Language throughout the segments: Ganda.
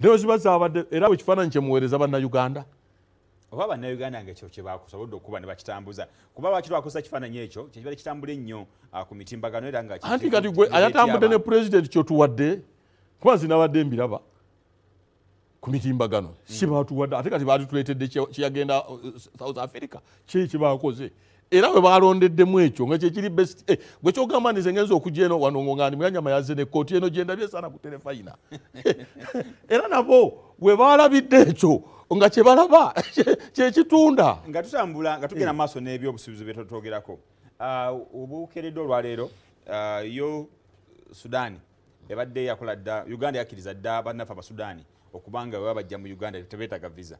nebwekibazaabadde era bwe kifaananyi kyemuweereza bannayuganda oba bannayuganda nga ekyo kyebakusobodde okuba ne bakitambuza kuba lwaki lwakozesa kifaananyi ekyo kyekibale kitambula ennyo ah, ku mitimbagano era nga anti kati gwe ayatambudde ne pulezidenti kyotuwadde kuba nzi nabadde mbiraba ku mitimbagano si mm. batuwadde ate kati baatituleetedde kyeyagenda uh, south africa kyeyi kyebakoze era we balondeddemu ekyo nga kyekiri best gwe eh, kyogamba ndize ngenza okujja eno wano ngongani muyanyama yaze ne kooti eno gyendabye esaana ku terefayina era nabo we balabidde ekyo nga kyebalaba kyekitunda nga tutambula nga tugenda eh. maaso n'ebyobusuubizi byetwogerako ah, obukeredde olwaleero ah, yo sudaani ebadde yakola dda uganda yakkiriza dda bannaffe abasudaani okubanga we babajja mu uganda tebeetaga visa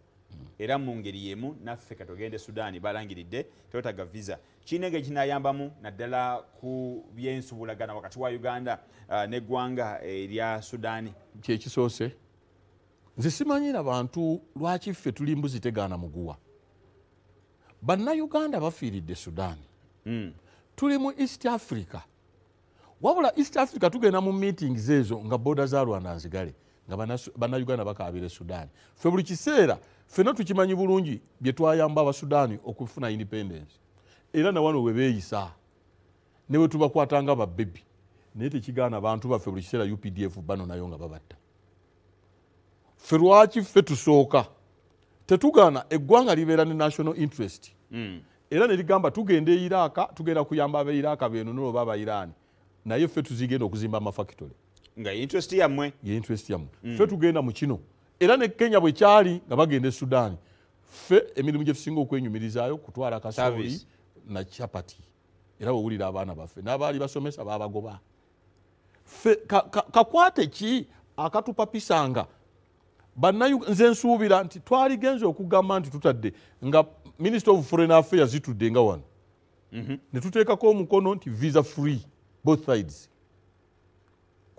era mu ngeri yemu naffe katugende sudaani balangiridde tetaga visa kiina nga ekinayambamu naddala ku byensubulagana wakati wa uganda uh, neggwanga eh, erya sudaani kyekisoose nzisimanyira bantu lwakiffe tuli mbuzi tegaana muguwa bannayuganda bafiiridde sudaani hmm. tuli mu east africa wabula east africa tugenda mu meetings ezo nga boda zalwananzigale nga bannayuganda bakabire sudaani fe buli kiseera fena tukimanyi bulungi byetwayamba abasudaani okufuna independence era nawano webeeyisa nebwetubakwatanga babebi naye tekigaana bantu baffe buli kiseera updf bano nayo nga babatta fe lwaki ffe tusooka tetugaana eggwanga libeera ne national interest hmm. era nerigamba tugenda eiraaka tugenda kuyamba abairaaka benu noloba abairaani naye ffe tuzigenda okuzimba amafactory nga interest yammwe ye interest yammwe mm. fe tugenda mu kino era ne kenya bwe kyali nga bagenda e sudan fe emirimu gye tusinga okwenyumirizaayo kutwala kasoli na chapati era bwewulira abaana baffe n'abaali basomesa babagoba fe kakwate ka, ka ki akatupapisanga banayu nze nsuubira nti twali genze okugamba nti tutadde nga minister of foreign affairs zitudde nga wano mm -hmm. ne tuteekako omukono nti visa free both sides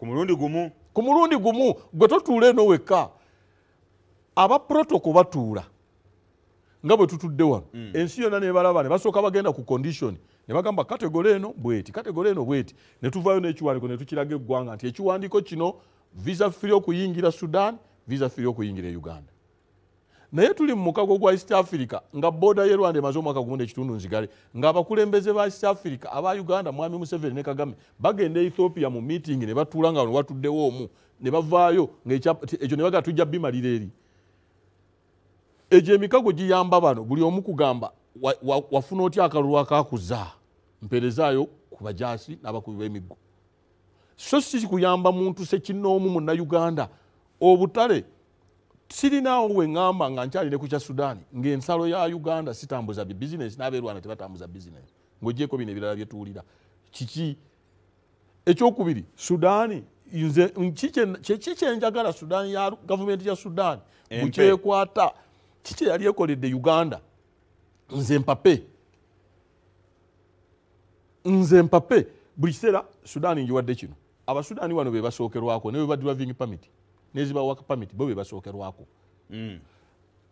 kumulundi gumu kumulundi gumu gwetotuula eno wekka abaprotoko batuula nga bwetutudde wano mm. ensi yonna nebalaba nebasooka bagenda ku kondishoni nebagamba kategole eno bweti kategole eno bweti netuvayo nekiwandiko netukiraga eggwanga nti ekiwandiko kino visa firi okuyingira sudan visa firi okuyingira uganda naye tuli mu mukago gwa east africa nga boda ye rwanda emaze omwaka gumu nekitundu nzigale ngaabakulembeze ba east africa aba uganda mwami museveni ne kagame bagenda e ethiopia mu meeting ne batuula nga ne watuddewo omu ne bavaayo ekyo ne bagaa tujja bimalira eri egyo emikago giyamba bano buli omu kugamba wafuna otya akalulu akakuza mpeerezaayo ku bajaasi n'abakubi b'emiggo so si kuyamba muntu sekinnoomu munnauganda obutale sirinaawo we ŋŋamba nga nkyalireku kya sudaani ng'ensalo ya uganda sitambuza bibizinesi n'abeerwana tebatambuza bizinesi ng'ogyeko bino ebirala byetuwulira kiki ekyokubiri sudaani nze kiki kyenjagala sudaani ya gavumenti ya sudaani bukyekwata kiki eyali ekoledde uganda nze mpape nze mpape buli kiseera sudaani njiwadde kino abasudaani wano be basookerwako ne bwe badirwa ving pamiti neziba work permit bo bebasokerwako mm.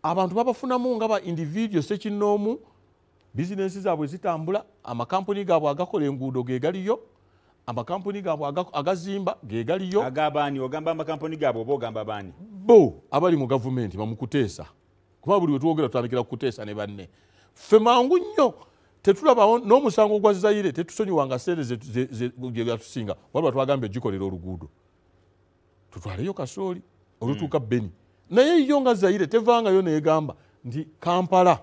abantu babafunamu nga ba individual sekinoomu bisinesi zaabwe zitambula amakampuni gaabwe agakola enguudo ge galiyo amakampuni gaabwe agazimba ge galiyo ogamba amakampuni gaabwe oba ogamba baani bo abali mu gavumenti bamukuteesa kuba buli wetwogera tutandikira kukuteesa ne banne ffe mangu nnyo tetulabawo n'omusango gwa zaire tetusonyiwanga seere gyeyatusinga waliba twagamba egikolera oluguudo tutwaleyo kasooli olutuuka mm. beni naye yo nga zaire tevangayo neegamba nti kampala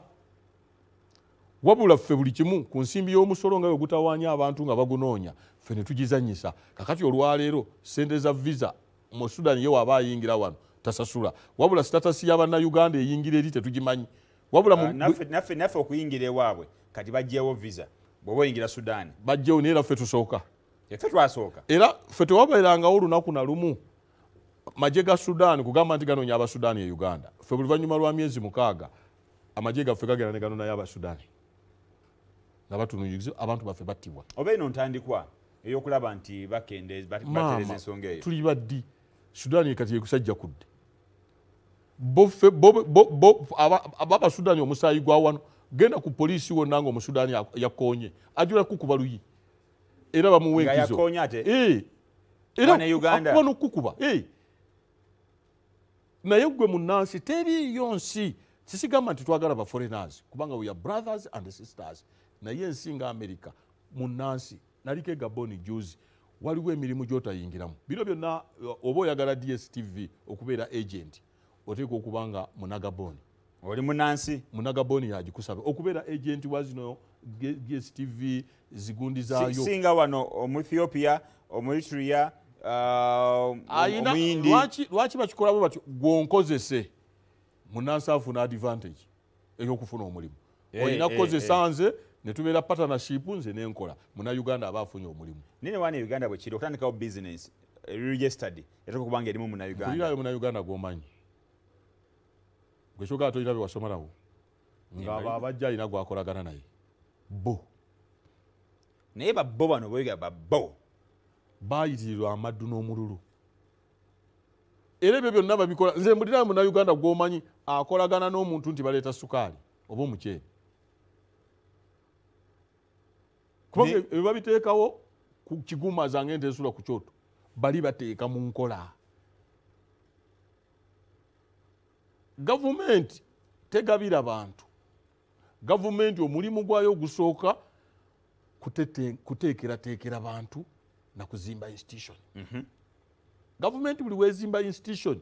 wabula ffe buli kimu ku nsimbi y'omusolo nga wegutawaanya abantu nga bagunoonya ffe ne tugizanyisa kakati olwaleero sente za visa mu sudan ye waaba ayingira wano tasasula wabula sitatasi y'abannayuganda eyingira eri tetugimanyi wabulanaffe ah, okuyingira ewaabwe kati bajjewo visa bwoba oyingira sudan bajjewo naye era ffe tusooka era ffe tewabeerangawo olunaku nalumu amaje ga sudan kugamba nti ganonya abasudan ye uganda fe buluvanyuma lwa myezi mukaaga amaje gaffe gagenda negano naye abasudan nga batunuyiriza abantu baffe battibwa oba ino ntandikwa eyokulaba nti bakendebatereza ensonga eyo tuli baddi sudan ekati yekusajja kudde bbabasudani omusaayi gwa wano genda ku poliisi wonna nga omusudani yakoonye ajula kukuba luyi era bamuwa enkizo eh, era kuba nokukuba naye gwe munansi teriiyo nsi sisigamba nti twagala foreigners kubanga we are brothers and sisters naye ensi nga america munansi naliko gaboni juzi waliwo emirimu gyotayingiramu bino byonna eh, oba oyagala dstv okubeera agent oteeka okubanga munagaboni oli munansi munagaboni yagikusaba okubeera agent wazino dstv zigundi singa wano omu ethiopia omuritria aina ah, um, lwaki lwaki bakikolabo batyo gwonkozese munansi afuna advantage eyokufuna omulimu eh, olina eh, kukozesa eh. nze netubeera partnership nze nenkola munauganda aba afunye omulimu nene wani uganda bwekiri okutandikawo business registered eteka kubanga erimu munaugandaulirayo munauganda gwomanyi gwekyogaa tolina bewasomerawo ngaabo abajja alina gwakolagana naye bo naye babbo bano boyiga babbo bayitirirwa amaddu n'omululu era ebyo byonna babikola nze mbulira munauganda gwomanyi akolagana n'omuntu nti baleeta sukaali oba omuceeri kubanga ebyo babiteekawo ku kiguma zange nti esula ku kyoto bali bateeka mu nkola gavumenti tegabira bantu gavumenti omulimu gwayo ogusooka kuteekerateekera bantu na kuzimba institution mm -hmm. gavumenti buli wezimba institution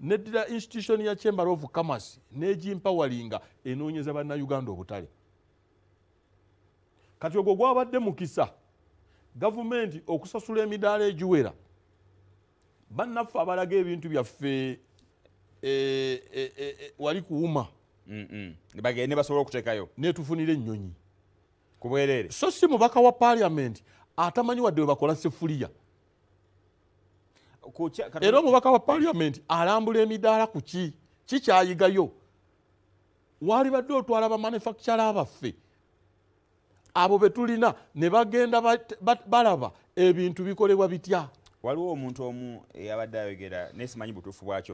neddira institution ya chamber of commerce negimpawalinga enoonyeza bannayuganda obutale kati ogwo gwabadde mukisa gavumenti okusasula emidaala egiwera bannaffe abalaga ebintu byaffe e, e, e, e wali kuwuma mm -mm. nebasobola okuteekayo netufunira ennyonyi kubwerere so si mubaka wa parliament atamanyi wadde webakola sefuliya era omubaka wa paliamenti alambula emidaala ku ki kikyayigayo waali badde otwala bamanufacture abaffe abo betulina ne bagenda balaba ebintu bikolebwa bitya waliwo omuntu omu eyabadde ayogera nesimanyi butuufu bwakyo